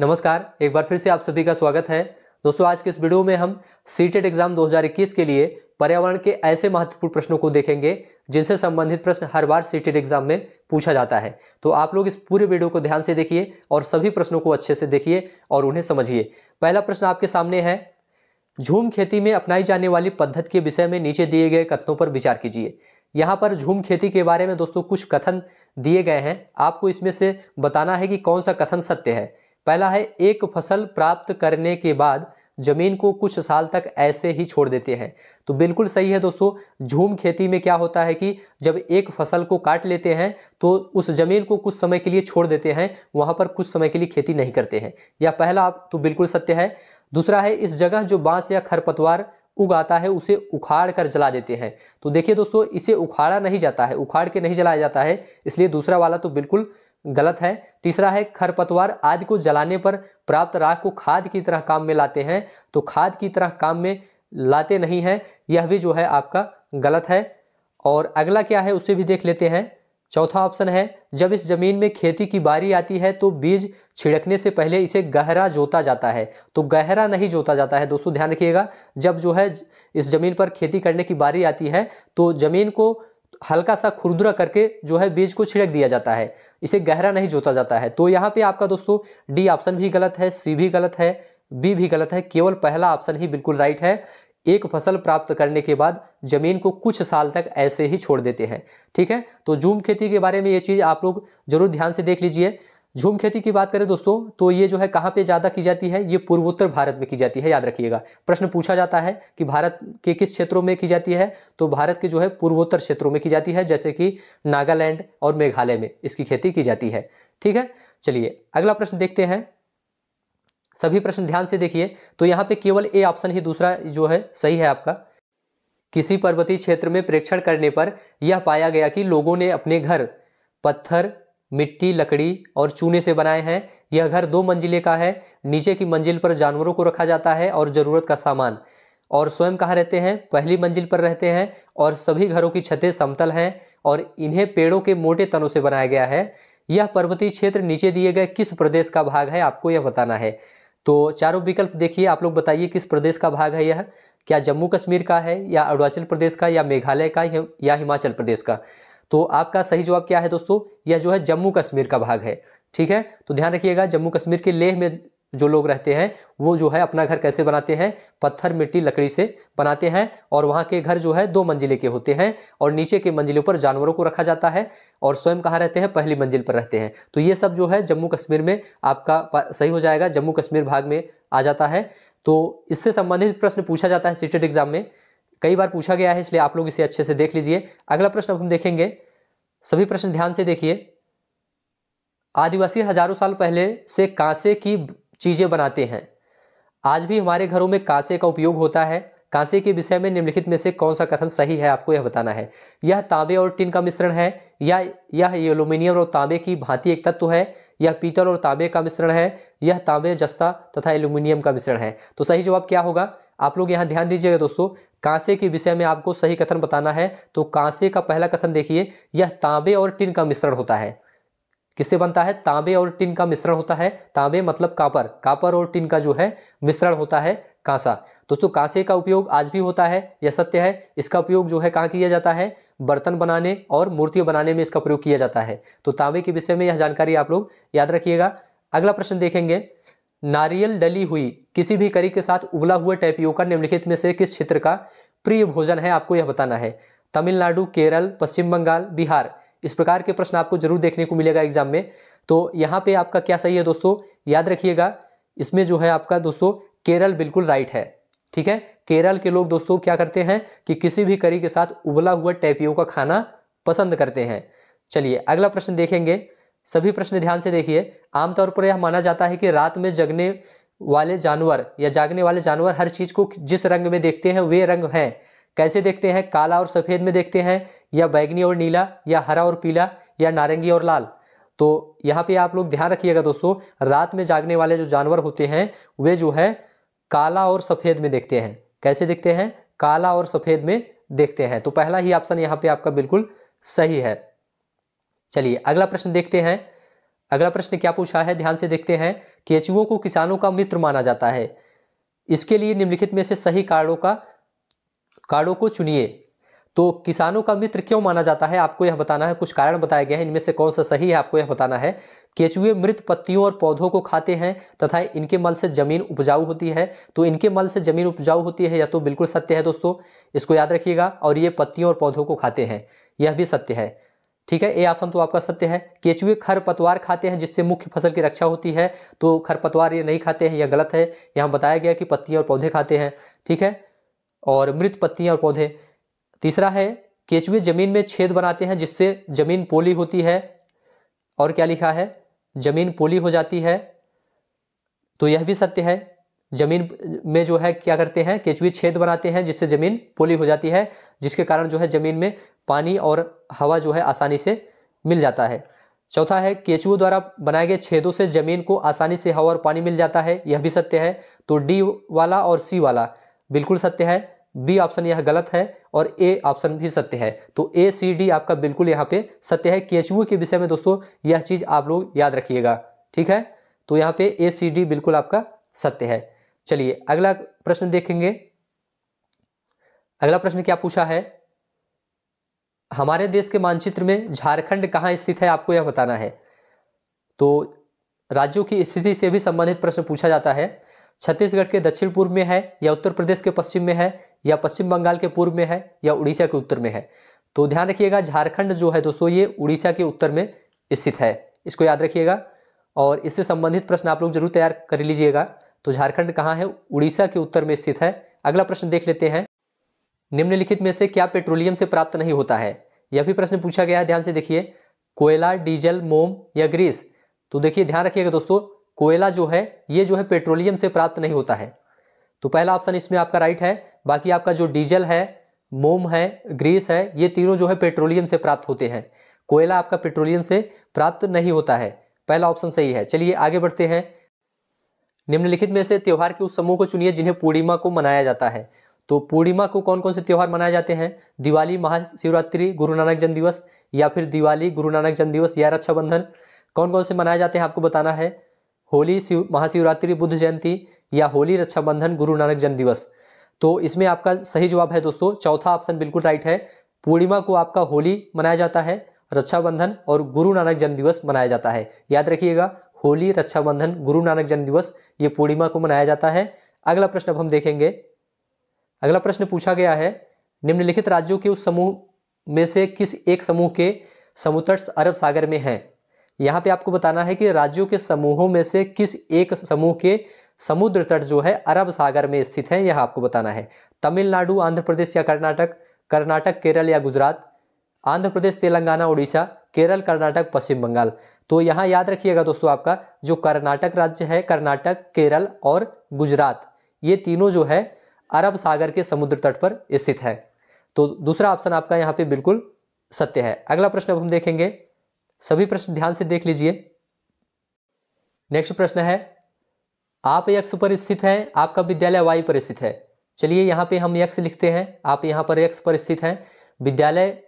नमस्कार एक बार फिर से आप सभी का स्वागत है दोस्तों आज के इस वीडियो में हम सी एग्जाम 2021 के लिए पर्यावरण के ऐसे महत्वपूर्ण प्रश्नों को देखेंगे जिनसे संबंधित प्रश्न हर बार सी एग्जाम e में पूछा जाता है तो आप लोग इस पूरे वीडियो को ध्यान से देखिए और सभी प्रश्नों को अच्छे से देखिए और उन्हें समझिए पहला प्रश्न आपके सामने है झूम खेती में अपनाई जाने वाली पद्धति के विषय में नीचे दिए गए कथनों पर विचार कीजिए यहाँ पर झूम खेती के बारे में दोस्तों कुछ कथन दिए गए हैं आपको इसमें से बताना है कि कौन सा कथन सत्य है पहला है एक फसल प्राप्त करने के बाद ज़मीन को कुछ साल तक ऐसे ही छोड़ देते हैं तो बिल्कुल सही है दोस्तों झूम खेती में क्या होता है कि जब एक फसल को काट लेते हैं तो उस ज़मीन को कुछ समय के लिए छोड़ देते हैं वहां पर कुछ समय के लिए खेती नहीं करते हैं यह पहला आप तो बिल्कुल सत्य है दूसरा है इस जगह जो बांस या खरपतवार उगाता है उसे उखाड़ कर जला देते हैं तो देखिए दोस्तों इसे उखाड़ा नहीं जाता है उखाड़ के नहीं जलाया जाता है इसलिए दूसरा वाला तो बिल्कुल गलत है तीसरा है खरपतवार आदि को जलाने पर प्राप्त राख को खाद की तरह काम में लाते हैं तो खाद की तरह काम में लाते नहीं हैं यह भी जो है आपका गलत है और अगला क्या है उसे भी देख लेते हैं चौथा ऑप्शन है जब इस जमीन में खेती की बारी आती है तो बीज छिड़कने से पहले इसे गहरा जोता जाता है तो गहरा नहीं जोता जाता है दोस्तों ध्यान रखिएगा जब जो है इस जमीन पर खेती करने की बारी आती है तो जमीन को हल्का सा खुरदुरा करके जो है बीज को छिड़क दिया जाता है इसे गहरा नहीं जोता जाता है तो यहाँ पे आपका दोस्तों डी ऑप्शन भी गलत है सी भी गलत है बी भी गलत है केवल पहला ऑप्शन ही बिल्कुल राइट है एक फसल प्राप्त करने के बाद ज़मीन को कुछ साल तक ऐसे ही छोड़ देते हैं ठीक है तो जूम खेती के बारे में ये चीज़ आप लोग जरूर ध्यान से देख लीजिए झूम खेती की बात करें दोस्तों तो ये जो है कहाँ पे ज़्यादा की जाती है ये पूर्वोत्तर भारत में की जाती है याद रखिएगा प्रश्न पूछा जाता है कि भारत के किस क्षेत्रों में की जाती है तो भारत के जो है पूर्वोत्तर क्षेत्रों में की जाती है जैसे कि नागालैंड और मेघालय में इसकी खेती की जाती है ठीक है चलिए अगला प्रश्न देखते हैं सभी प्रश्न ध्यान से देखिए तो यहाँ पे केवल ए ऑप्शन ही दूसरा जो है सही है आपका किसी पर्वतीय क्षेत्र में प्रेक्षण करने पर यह पाया गया कि लोगों ने अपने घर पत्थर मिट्टी लकड़ी और चूने से बनाए हैं यह घर दो मंजिले का है नीचे की मंजिल पर जानवरों को रखा जाता है और ज़रूरत का सामान और स्वयं कहाँ रहते हैं पहली मंजिल पर रहते हैं और सभी घरों की छतें समतल हैं और इन्हें पेड़ों के मोटे तनों से बनाया गया है यह पर्वतीय क्षेत्र नीचे दिए गए किस प्रदेश का भाग है आपको यह बताना है तो चारों विकल्प देखिए आप लोग बताइए किस प्रदेश का भाग है यह क्या जम्मू कश्मीर का है या अरुणाचल प्रदेश का या मेघालय का या हिमाचल प्रदेश का तो आपका सही जवाब क्या है दोस्तों यह जो है जम्मू कश्मीर का भाग है ठीक है तो ध्यान रखिएगा जम्मू कश्मीर के लेह में जो लोग रहते हैं वो जो है अपना घर कैसे बनाते हैं पत्थर मिट्टी लकड़ी से बनाते हैं और वहाँ के घर जो है दो मंजिले के होते हैं और नीचे के मंजिलों पर जानवरों को रखा जाता है और स्वयं कहाँ रहते हैं पहली मंजिल पर रहते हैं तो ये सब जो है जम्मू कश्मीर में आपका सही हो जाएगा जम्मू कश्मीर भाग में आ जाता है तो इससे संबंधित प्रश्न पूछा जाता है सीटेट एग्जाम में कई बार पूछा गया है इसलिए आप लोग इसे अच्छे से देख लीजिए अगला प्रश्न हम देखेंगे सभी प्रश्न ध्यान से देखिए आदिवासी हजारों साल पहले से कांसे की चीज़ें बनाते हैं आज भी हमारे घरों में कांसे का उपयोग होता है कांसे के विषय में निम्नलिखित में से कौन सा कथन सही है आपको यह बताना है यह तांबे और टिन का मिश्रण है या यह एल्यूमिनियम और तांबे की भांति एक तत्व है यह पीतल और तांबे का मिश्रण है यह तांबे जस्ता तथा एल्यूमिनियम का मिश्रण है तो सही जवाब क्या होगा आप लोग यहाँ ध्यान दीजिएगा दोस्तों कांसे के विषय में आपको सही कथन बताना है तो कांसे का पहला कथन देखिए यह तांबे और टिन का मिश्रण होता है किससे बनता है तांबे और टिन का मिश्रण होता है तांबे मतलब कापर कापर और टिन का जो है मिश्रण होता है कांसा दोस्तों कांसे का उपयोग आज भी होता है यह सत्य है इसका उपयोग जो है कहाँ किया जाता है बर्तन बनाने और मूर्तियाँ बनाने में इसका प्रयोग किया जाता है तो तांबे के विषय में यह जानकारी आप लोग याद रखिएगा अगला प्रश्न देखेंगे नारियल डली हुई किसी भी करी के साथ उबला हुआ टेपियोका निम्नलिखित में से किस क्षेत्र का प्रिय भोजन है आपको यह बताना है तमिलनाडु केरल पश्चिम बंगाल बिहार इस प्रकार के प्रश्न आपको जरूर देखने को मिलेगा एग्जाम में तो यहाँ पे आपका क्या सही है दोस्तों याद रखिएगा इसमें जो है आपका दोस्तों केरल बिल्कुल राइट है ठीक है केरल के लोग दोस्तों क्या करते हैं कि किसी भी करी के साथ उबला हुआ टैपियो का खाना पसंद करते हैं चलिए अगला प्रश्न देखेंगे सभी प्रश्न ध्यान से देखिए आमतौर पर यह माना जाता है कि रात में जगने वाले जानवर या जागने वाले जानवर हर चीज को जिस रंग में देखते हैं वे रंग हैं कैसे देखते हैं काला और सफ़ेद में देखते हैं या बैगनी और नीला या हरा और पीला या नारंगी और लाल तो यहाँ पे आप लोग ध्यान रखिएगा दोस्तों रात में जागने वाले जो जानवर होते हैं वे जो है काला और सफ़ेद में देखते हैं कैसे देखते हैं काला और सफ़ेद में देखते हैं तो पहला ही ऑप्शन यहाँ पे आपका बिल्कुल सही है चलिए अगला प्रश्न देखते हैं अगला प्रश्न क्या पूछा है ध्यान से देखते हैं केचुओं को किसानों का मित्र माना जाता है इसके लिए निम्नलिखित में से सही कार्डों का कार्डों को चुनिए तो किसानों का मित्र क्यों माना जाता है आपको यह बताना है कुछ कारण बताए गए हैं इनमें से कौन सा सही है आपको यह बताना है केचुए मृत पत्तियों और पौधों को खाते हैं तथा इनके मल से जमीन उपजाऊ होती है तो इनके मल से जमीन उपजाऊ होती है यह तो बिल्कुल सत्य है दोस्तों इसको याद रखिएगा और ये पत्तियों और पौधों को खाते हैं यह भी सत्य है ठीक है ए ऑप्शन तो आपका सत्य है केचुए खरपतवार खाते हैं जिससे मुख्य फसल की रक्षा होती है तो खरपतवार ये नहीं खाते हैं यह गलत है यहाँ बताया गया कि पत्तियाँ और पौधे खाते हैं ठीक है और मृत पत्तियाँ और पौधे तीसरा है केचुए जमीन में छेद बनाते हैं जिससे जमीन पोली होती है और क्या लिखा है जमीन पोली हो जाती है तो यह भी सत्य है जमीन में जो है क्या करते हैं केचुए छेद बनाते हैं जिससे ज़मीन पोली हो जाती है जिसके कारण जो है ज़मीन में पानी और हवा जो है आसानी से मिल जाता है चौथा है केचुओं द्वारा बनाए गए छेदों से ज़मीन को आसानी से हवा और पानी मिल जाता है यह भी सत्य है तो डी वाला और सी वाला बिल्कुल सत्य है बी ऑप्शन यह गलत है और ए ऑप्शन भी सत्य है तो ए सी डी आपका बिल्कुल यहाँ पे सत्य है केचुओं के विषय में दोस्तों यह चीज़ आप लोग याद रखिएगा ठीक है तो यहाँ पे ए सी डी बिल्कुल आपका सत्य है चलिए अगला प्रश्न देखेंगे अगला प्रश्न क्या पूछा है हमारे देश के मानचित्र में झारखंड कहाँ स्थित है आपको यह बताना है तो राज्यों की स्थिति से भी संबंधित प्रश्न पूछा जाता है छत्तीसगढ़ के दक्षिण पूर्व में है या उत्तर प्रदेश के पश्चिम में है या पश्चिम बंगाल के पूर्व में है या उड़ीसा के उत्तर में है तो ध्यान रखिएगा झारखंड जो है दोस्तों ये उड़ीसा के उत्तर में स्थित है इसको याद रखिएगा और इससे संबंधित प्रश्न आप लोग जरूर तैयार कर लीजिएगा तो झारखंड कहाँ है उड़ीसा के उत्तर में स्थित है अगला प्रश्न देख लेते हैं निम्नलिखित में से क्या पेट्रोलियम से प्राप्त नहीं होता है यह भी प्रश्न पूछा गया है ध्यान से देखिए कोयला डीजल मोम या ग्रीस तो देखिए ध्यान रखिएगा दोस्तों कोयला जो है ये जो है पेट्रोलियम से प्राप्त नहीं होता है तो पहला ऑप्शन इसमें आपका राइट है बाकी आपका जो डीजल है मोम है ग्रीस है ये तीनों जो है पेट्रोलियम से प्राप्त होते हैं कोयला आपका पेट्रोलियम से प्राप्त नहीं होता है पहला ऑप्शन सही है चलिए आगे बढ़ते हैं निम्नलिखित में से त्यौहार के उस समूह को चुनिए जिन्हें पूर्णिमा को मनाया जाता है तो पूर्णिमा को कौन कौन से त्यौहार मनाए जाते हैं दिवाली महाशिवरात्रि गुरु नानक जन्म दिवस या फिर दिवाली गुरु नानक जन्म दिवस या रक्षाबंधन कौन कौन से मनाए जाते हैं आपको बताना है होली शिव महाशिवरात्रि बुद्ध जयंती या होली रक्षाबंधन गुरु नानक जन्म दिवस तो इसमें आपका सही जवाब है दोस्तों चौथा ऑप्शन बिल्कुल राइट है पूर्णिमा को आपका होली मनाया जाता है रक्षाबंधन और गुरु नानक जन्म दिवस मनाया जाता है याद रखिएगा होली रक्षाबंधन गुरु नानक जन्म दिवस ये पूर्णिमा को मनाया जाता है अगला प्रश्न अब हम देखेंगे अगला प्रश्न पूछा गया है निम्नलिखित राज्यों के उस समूह में से किस एक समूह के समुद्र अरब सागर में है यहाँ पे आपको बताना है कि राज्यों के समूहों में से किस एक समूह के समुद्र तट जो है अरब सागर में स्थित है यह आपको बताना है तमिलनाडु आंध्र प्रदेश या कर्नाटक कर्नाटक केरल या गुजरात आंध्र प्रदेश तेलंगाना उड़ीसा केरल कर्नाटक पश्चिम बंगाल तो यहाँ याद रखिएगा दोस्तों आपका जो कर्नाटक राज्य है कर्नाटक केरल और गुजरात ये तीनों जो है अरब सागर के समुद्र तट पर स्थित है तो दूसरा ऑप्शन आपका यहाँ पे बिल्कुल सत्य है अगला प्रश्न अब हम देखेंगे सभी प्रश्न ध्यान से देख लीजिए नेक्स्ट प्रश्न है आप यक्ष पर स्थित है आपका विद्यालय वाई पर स्थित है चलिए यहाँ पे हम यक्ष लिखते हैं आप यहाँ पर यक्ष पर स्थित हैं विद्यालय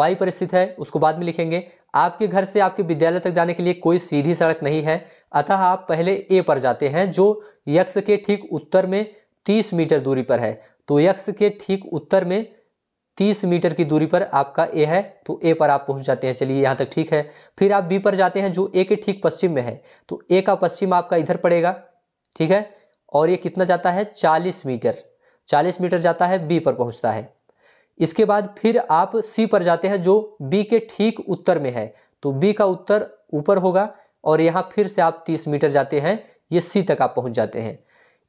वाई पर स्थित है उसको बाद में लिखेंगे आपके घर से आपके विद्यालय तक जाने के लिए कोई सीधी सड़क नहीं है अतः आप पहले ए पर जाते हैं जो यक्ष के ठीक उत्तर में तीस मीटर दूरी पर है तो यक्ष के ठीक उत्तर में तीस मीटर की दूरी पर आपका ए है तो ए पर आप पहुंच जाते हैं चलिए यहाँ तक ठीक है फिर आप बी पर जाते हैं जो ए के ठीक पश्चिम में है तो ए का पश्चिम आपका इधर पड़ेगा ठीक है और ये कितना जाता है चालीस मीटर चालीस मीटर जाता है बी पर पहुँचता है इसके बाद फिर आप सी पर जाते हैं जो बी के ठीक उत्तर में है तो बी का उत्तर ऊपर होगा और यहाँ फिर से आप तीस मीटर जाते हैं ये सी तक आप पहुँच जाते हैं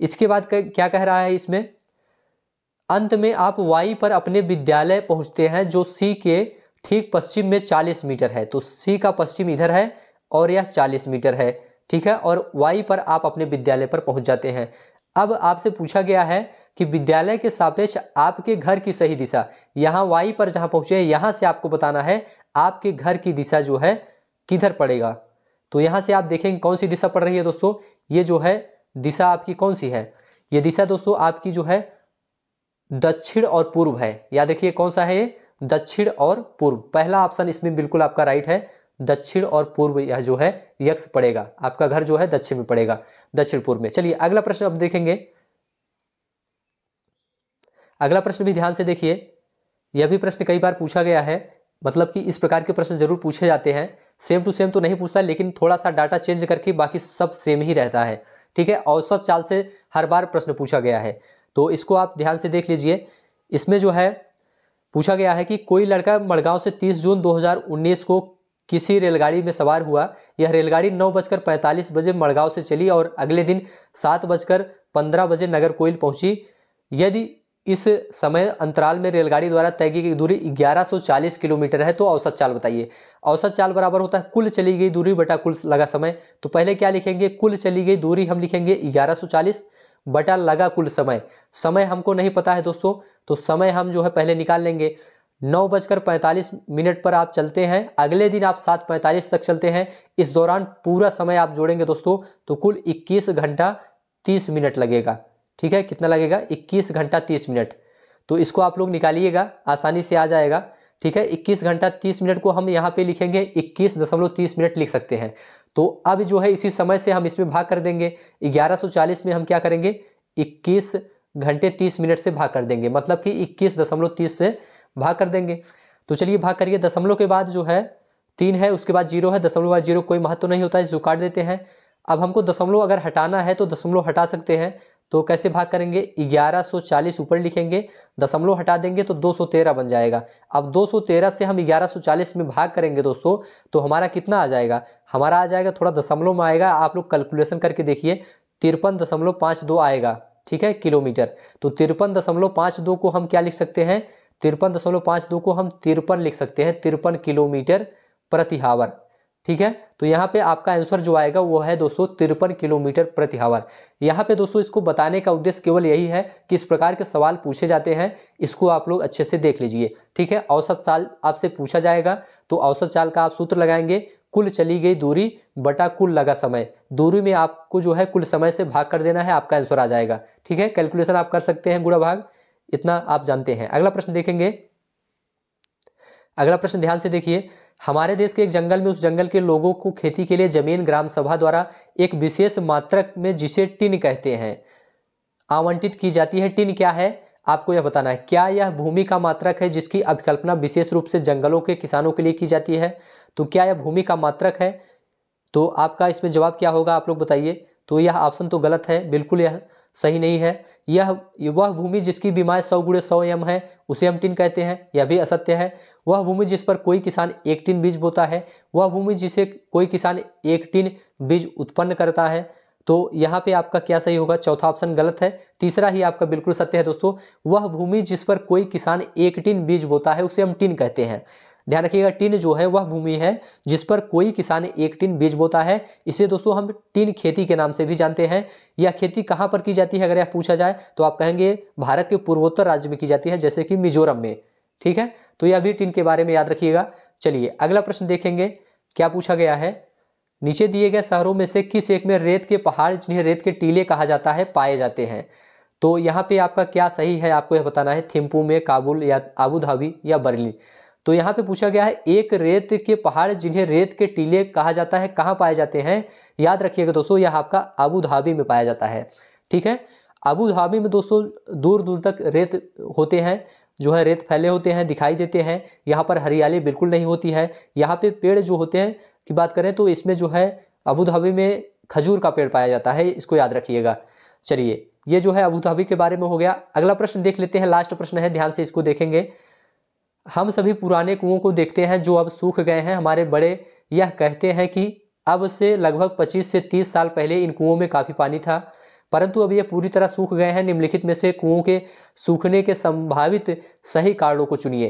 इसके बाद क्या कह रहा है इसमें अंत में आप वाई पर अपने विद्यालय पहुँचते हैं जो सी के ठीक पश्चिम में चालीस मीटर है तो सी का पश्चिम इधर है और यह चालीस मीटर है ठीक है और वाई पर आप अपने विद्यालय पर पहुंच जाते हैं अब आपसे पूछा गया है कि विद्यालय के सापेक्ष आपके घर की सही दिशा यहाँ वाई पर जहाँ पहुँचे यहाँ से आपको बताना है आपके घर की दिशा जो है किधर पड़ेगा तो यहाँ से आप देखेंगे कौन सी दिशा पड़ रही है दोस्तों ये जो है दिशा आपकी कौन सी है ये दिशा दोस्तों आपकी जो है दक्षिण और पूर्व है याद रखिए कौन सा है ये दक्षिण और पूर्व पहला ऑप्शन इसमें बिल्कुल आपका राइट है दक्षिण और पूर्व यह जो है यक्ष पड़ेगा आपका घर जो है दक्षिण में पड़ेगा दक्षिण पूर्व में चलिए अगला प्रश्न अब देखेंगे अगला प्रश्न भी ध्यान से देखिए यह भी प्रश्न कई बार पूछा गया है मतलब कि इस प्रकार के प्रश्न जरूर पूछे जाते हैं सेम टू सेम तो नहीं पूछता लेकिन थोड़ा सा डाटा चेंज करके बाकी सब सेम ही रहता है ठीक है औसत चाल से हर बार प्रश्न पूछा गया है तो इसको आप ध्यान से देख लीजिए इसमें जो है पूछा गया है कि कोई लड़का मड़गांव से 30 जून 2019 को किसी रेलगाड़ी में सवार हुआ यह रेलगाड़ी नौ बजकर पैंतालीस बजे मड़गांव से चली और अगले दिन सात बजकर पंद्रह बजे नगर कोयल पहुंची यदि इस समय अंतराल में रेलगाड़ी द्वारा तय की गई दूरी 1140 किलोमीटर है तो औसत चाल बताइए औसत चाल बराबर होता है कुल चली गई दूरी बटा कुल लगा समय तो पहले क्या लिखेंगे कुल चली गई दूरी हम लिखेंगे 1140 बटा लगा कुल समय समय हमको नहीं पता है दोस्तों तो समय हम जो है पहले निकाल लेंगे नौ बजकर पैंतालीस मिनट पर आप चलते हैं अगले दिन आप सात पैंतालीस तक चलते हैं इस दौरान पूरा समय आप जोड़ेंगे दोस्तों तो कुल इक्कीस घंटा तीस मिनट लगेगा ठीक है कितना लगेगा इक्कीस घंटा तीस मिनट तो इसको आप लोग निकालिएगा आसानी से आ जाएगा ठीक है इक्कीस घंटा तीस मिनट को हम यहाँ पे लिखेंगे इक्कीस दशमलव तीस मिनट लिख सकते हैं तो अब जो है इसी समय से हम इसमें भाग कर देंगे ग्यारह सौ चालीस में हम क्या करेंगे इक्कीस घंटे तीस मिनट से भाग कर देंगे मतलब कि इक्कीस दशमलव तीस से भाग कर देंगे तो चलिए भाग करिए दशमलव के बाद जो है तीन है उसके बाद जीरो है दशमलव बाद जीरो कोई महत्व नहीं होता है जिसको काट देते हैं अब हमको दशमलव अगर हटाना है तो दशमलव हटा सकते हैं तो कैसे भाग करेंगे 1140 ऊपर लिखेंगे दशमलव हटा देंगे तो 213 बन जाएगा अब 213 से हम 1140 में भाग करेंगे दोस्तों तो हमारा कितना आ जाएगा हमारा आ जाएगा थोड़ा दशमलव में आएगा आप लोग कैलकुलेशन करके देखिए तिरपन दशमलव पाँच दो आएगा ठीक है किलोमीटर तो तिरपन दशमलव पाँच दो को हम क्या लिख सकते हैं तिरपन दशमलव पाँच दो को हम तिरपन लिख सकते हैं तिरपन किलोमीटर प्रति हावर ठीक है तो यहाँ पे आपका आंसर जो आएगा वो है दोस्तों तिरपन किलोमीटर प्रति हावर यहाँ पे दोस्तों इसको बताने का उद्देश्य केवल यही है कि इस प्रकार के सवाल पूछे जाते हैं इसको आप लोग अच्छे से देख लीजिए ठीक है औसत साल आपसे पूछा जाएगा तो औसत साल का आप सूत्र लगाएंगे कुल चली गई दूरी बटा कुल लगा समय दूरी में आपको जो है कुल समय से भाग कर देना है आपका आंसर आ जाएगा ठीक है कैलकुलेशन आप कर सकते हैं गुड़ा भाग इतना आप जानते हैं अगला प्रश्न देखेंगे अगला प्रश्न ध्यान से देखिए हमारे देश के एक जंगल में उस जंगल के लोगों को खेती के लिए जमीन ग्राम सभा द्वारा एक विशेष मात्रक में जिसे टिन कहते हैं आवंटित की जाती है टिन क्या है आपको यह बताना है क्या यह भूमि का मात्रक है जिसकी अभिकल्पना विशेष रूप से जंगलों के किसानों के लिए की जाती है तो क्या यह भूमि का मात्रक है तो आपका इसमें जवाब क्या होगा आप लोग बताइए तो यह ऑप्शन तो गलत है बिल्कुल यह सही नहीं है यह वह भूमि जिसकी बीमार सौ गुड़े सौ एम है उसे हम टिन कहते हैं यह भी असत्य है वह भूमि जिस पर कोई किसान एक टिन बीज बोता है वह भूमि जिसे कोई किसान एक टिन बीज उत्पन्न करता है तो यहाँ पे आपका क्या सही होगा चौथा ऑप्शन गलत है तीसरा ही आपका बिल्कुल सत्य है दोस्तों वह भूमि जिस पर कोई किसान एक टिन बीज बोता है उसे हम टिन कहते हैं ध्यान रखिएगा टिन जो है वह भूमि है जिस पर कोई किसान एक टिन बीज बोता है इसे दोस्तों हम टिन खेती के नाम से भी जानते हैं यह खेती कहाँ पर की जाती है अगर यह पूछा जाए तो आप कहेंगे भारत के पूर्वोत्तर राज्य में की जाती है जैसे कि मिजोरम में ठीक है तो यह भी टिन के बारे में याद रखिएगा चलिए अगला प्रश्न देखेंगे क्या पूछा गया है नीचे दिए गए शहरों में से किस एक में रेत के पहाड़ जिन्हें रेत के टीले कहा जाता है पाए जाते हैं तो यहाँ पे आपका क्या सही है आपको यह बताना है थिम्पू में काबुल या आबू धाबी या बरेली तो यहाँ पे पूछा गया है एक रेत के पहाड़ जिन्हें रेत के टीले कहा जाता है कहाँ पाए जाते हैं याद रखिएगा दोस्तों यह आपका अबू धाबी में पाया जाता है ठीक है अबू धाबी में दोस्तों दूर दूर तक रेत होते हैं जो है रेत फैले होते हैं दिखाई देते हैं यहाँ पर हरियाली बिल्कुल नहीं होती है यहाँ पे पेड़ जो होते हैं की बात करें तो इसमें जो है अबू धाबी में खजूर का पेड़ पाया जाता है इसको याद रखिएगा चलिए ये जो है अबू धाबी के बारे में हो गया अगला प्रश्न देख लेते हैं लास्ट प्रश्न है ध्यान से इसको देखेंगे हम सभी पुराने कुओं को देखते हैं जो अब सूख गए हैं हमारे बड़े यह कहते हैं कि अब से लगभग 25 से 30 साल पहले इन कुओं में काफ़ी पानी था परंतु अब ये पूरी तरह सूख गए हैं निम्नलिखित में से कुओं के सूखने के संभावित सही कारणों को चुनिए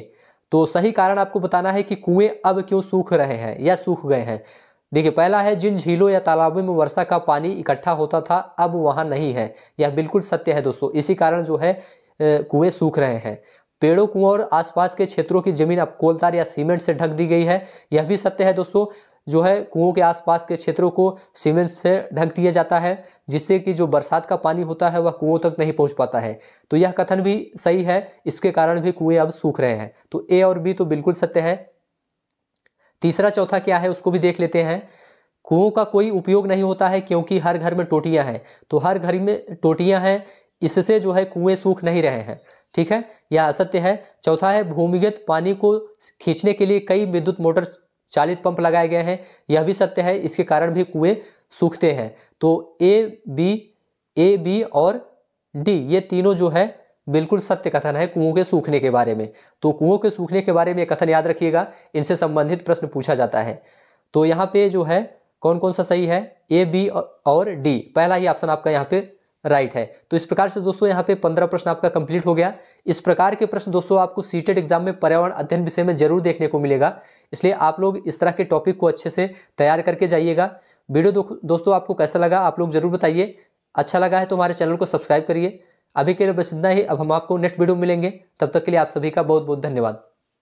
तो सही कारण आपको बताना है कि कुएं अब क्यों सूख रहे हैं या सूख गए हैं देखिए पहला है जिन झीलों या तालाबों में वर्षा का पानी इकट्ठा होता था अब वहाँ नहीं है यह बिल्कुल सत्य है दोस्तों इसी कारण जो है कुएं सूख रहे हैं पेड़ों कुओं और आसपास के क्षेत्रों की जमीन अब कोलतार या सीमेंट से ढक दी गई है यह भी सत्य है दोस्तों जो है कुओं के आसपास के क्षेत्रों को सीमेंट से ढक दिया जाता है जिससे कि जो बरसात का पानी होता है वह कुओं तक नहीं पहुंच पाता है तो यह कथन भी सही है इसके कारण भी कुएं अब सूख रहे हैं तो ए और बी तो बिल्कुल सत्य है तीसरा चौथा क्या है उसको भी देख लेते हैं कुओं का कोई उपयोग नहीं होता है क्योंकि हर घर में टोटियां हैं तो हर घर में टोटियां हैं इससे जो है कुएं सूख नहीं रहे हैं ठीक है यह असत्य है चौथा है भूमिगत पानी को खींचने के लिए कई विद्युत मोटर चालित पंप लगाए गए हैं यह भी सत्य है इसके कारण भी कुएं सूखते हैं तो ए बी ए बी और डी ये तीनों जो है बिल्कुल सत्य कथन है कुओं के सूखने के बारे में तो कुओं के सूखने के बारे में कथन याद रखिएगा इनसे संबंधित प्रश्न पूछा जाता है तो यहाँ पे जो है कौन कौन सा सही है ए बी और डी पहला ही ऑप्शन आपका यहाँ पे राइट है तो इस प्रकार से दोस्तों यहाँ पे पंद्रह प्रश्न आपका कंप्लीट हो गया इस प्रकार के प्रश्न दोस्तों आपको सीटेड एग्जाम में पर्यावरण अध्ययन विषय में जरूर देखने को मिलेगा इसलिए आप लोग इस तरह के टॉपिक को अच्छे से तैयार करके जाइएगा वीडियो दोस्तों आपको कैसा लगा आप लोग जरूर बताइए अच्छा लगा है तो हमारे चैनल को सब्सक्राइब करिए अभी के लिए बस इतना ही अब हम आपको नेक्स्ट वीडियो मिलेंगे तब तक के लिए आप सभी का बहुत बहुत धन्यवाद